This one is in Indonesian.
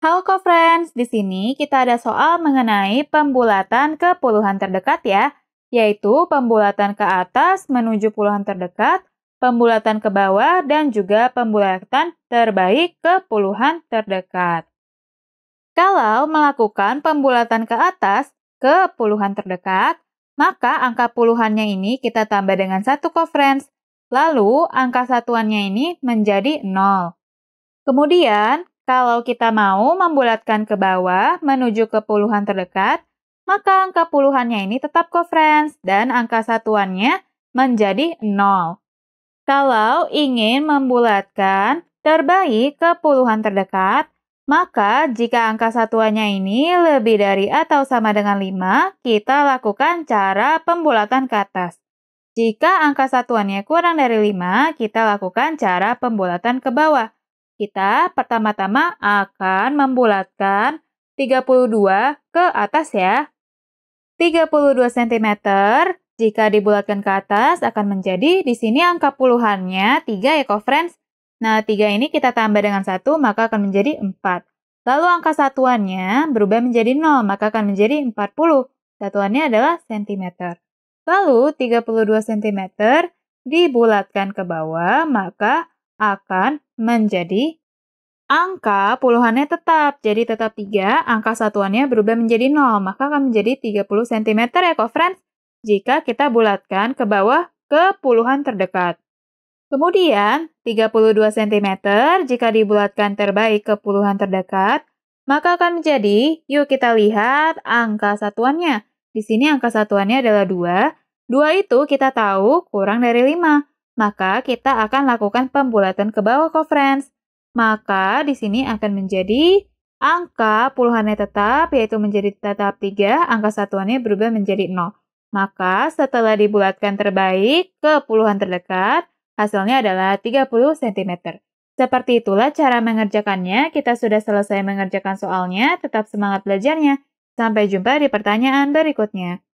Halo co-friends, di sini kita ada soal mengenai pembulatan ke puluhan terdekat ya, yaitu pembulatan ke atas menuju puluhan terdekat, pembulatan ke bawah, dan juga pembulatan terbaik ke puluhan terdekat. Kalau melakukan pembulatan ke atas ke puluhan terdekat, maka angka puluhannya ini kita tambah dengan satu co-friends, lalu angka satuannya ini menjadi nol. Kemudian, kalau kita mau membulatkan ke bawah menuju ke puluhan terdekat, maka angka puluhannya ini tetap kofrens dan angka satuannya menjadi 0. Kalau ingin membulatkan terbaik ke puluhan terdekat, maka jika angka satuannya ini lebih dari atau sama dengan 5, kita lakukan cara pembulatan ke atas. Jika angka satuannya kurang dari 5, kita lakukan cara pembulatan ke bawah. Kita pertama-tama akan membulatkan 32 ke atas ya. 32 cm jika dibulatkan ke atas akan menjadi di sini angka puluhannya 3 ya friends. Nah, 3 ini kita tambah dengan 1 maka akan menjadi 4. Lalu angka satuannya berubah menjadi 0 maka akan menjadi 40. Satuannya adalah cm. Lalu 32 cm dibulatkan ke bawah maka akan menjadi angka puluhannya tetap. Jadi tetap 3, angka satuannya berubah menjadi 0. Maka akan menjadi 30 cm ya, kok, friends? Jika kita bulatkan ke bawah ke puluhan terdekat. Kemudian, 32 cm jika dibulatkan terbaik ke puluhan terdekat, maka akan menjadi, yuk kita lihat angka satuannya. Di sini angka satuannya adalah 2. 2 itu kita tahu kurang dari 5 maka kita akan lakukan pembulatan ke bawah kok friends. Maka di sini akan menjadi angka puluhannya tetap yaitu menjadi tetap 3, angka satuannya berubah menjadi 0. Maka setelah dibulatkan terbaik ke puluhan terdekat, hasilnya adalah 30 cm. Seperti itulah cara mengerjakannya. Kita sudah selesai mengerjakan soalnya, tetap semangat belajarnya. Sampai jumpa di pertanyaan berikutnya.